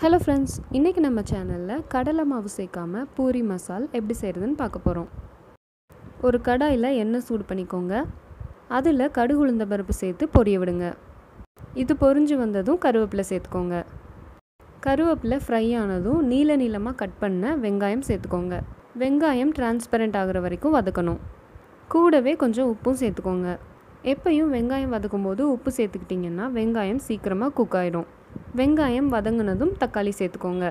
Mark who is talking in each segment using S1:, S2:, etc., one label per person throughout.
S1: hello friends இன்றைக்கி நம்ம சேனலில் கடலை மாவு சேர்க்காம பூரி மசால் எப்படி செய்கிறதுன்னு பார்க்க போகிறோம் ஒரு கடாயில் எண்ணெய் சூடு பண்ணிக்கோங்க அதில் கடுகு உளுந்த பருப்பு சேர்த்து பொரிய விடுங்க இது பொரிஞ்சு வந்ததும் கருவேப்பிலை சேர்த்துக்கோங்க கருவேப்பிலை ஃப்ரை ஆனதும் நீல நீளமாக கட் பண்ண வெங்காயம் சேர்த்துக்கோங்க வெங்காயம் டிரான்ஸ்பரண்ட் ஆகிற வரைக்கும் வதக்கணும் கூடவே கொஞ்சம் உப்பும் சேர்த்துக்கோங்க எப்பையும் வெங்காயம் வதக்கும் போது உப்பு சேர்த்துக்கிட்டிங்கன்னா வெங்காயம் சீக்கிரமாக குக் ஆகிடும் வெங்காயம் வதங்கினதும் தக்காளி சேர்த்துக்கோங்க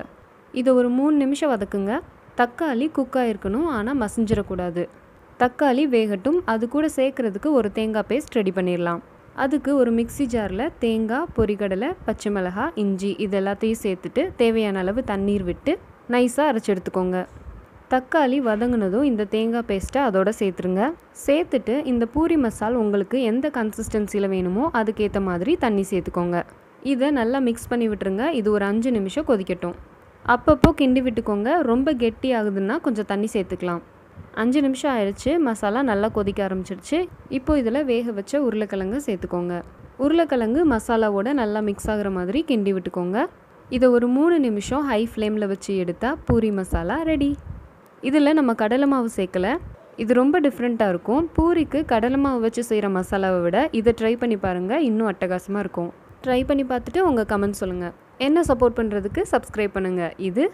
S1: இதை ஒரு மூணு நிமிஷம் வதக்குங்க தக்காளி குக்காக இருக்கணும் ஆனால் மசிஞ்சிடக்கூடாது தக்காளி வேகட்டும் அது கூட சேர்க்குறதுக்கு ஒரு தேங்காய் பேஸ்ட் ரெடி பண்ணிடலாம் அதுக்கு ஒரு மிக்சி ஜாரில் தேங்காய் பொறிகடலை பச்சை மிளகா இஞ்சி இது எல்லாத்தையும் சேர்த்துட்டு தேவையான அளவு தண்ணீர் விட்டு நைஸாக அரைச்சி எடுத்துக்கோங்க தக்காளி வதங்கினதும் இந்த தேங்காய் பேஸ்ட்டை அதோட சேர்த்துருங்க சேர்த்துட்டு இந்த பூரி மசால் உங்களுக்கு எந்த கன்சிஸ்டன்சியில் வேணுமோ அதுக்கேற்ற மாதிரி தண்ணி சேர்த்துக்கோங்க இதை நல்லா மிக்ஸ் பண்ணி விட்டுருங்க இது ஒரு அஞ்சு நிமிஷம் கொதிக்கட்டும் அப்பப்போ கிண்டி விட்டுக்கோங்க ரொம்ப கெட்டி ஆகுதுன்னா கொஞ்சம் தண்ணி சேர்த்துக்கலாம் அஞ்சு நிமிஷம் ஆயிடுச்சு மசாலா நல்லா கொதிக்க ஆரம்பிச்சிருச்சு இப்போது இதில் வேக வச்ச உருளைக்கிழங்கு சேர்த்துக்கோங்க உருளைக்கிழங்கு மசாலாவோட நல்லா மிக்ஸ் ஆகிற மாதிரி கிண்டி விட்டுக்கோங்க இதை ஒரு மூணு நிமிஷம் ஹை ஃப்ளேமில் வச்சு எடுத்தால் பூரி மசாலா ரெடி இதில் நம்ம கடலை மாவு சேர்க்கலை இது ரொம்ப டிஃப்ரெண்ட்டாக இருக்கும் பூரிக்கு கடலை மாவு வச்சு செய்கிற மசாலாவை விட இதை ட்ரை பண்ணி பாருங்கள் இன்னும் அட்டகாசமாக இருக்கும் ட்ரை பண்ணி பார்த்துட்டு உங்கள் கமெண்ட் சொல்லுங்கள் என்ன சப்போர்ட் பண்ணுறதுக்கு சப்ஸ்கிரைப் பண்ணுங்கள் இது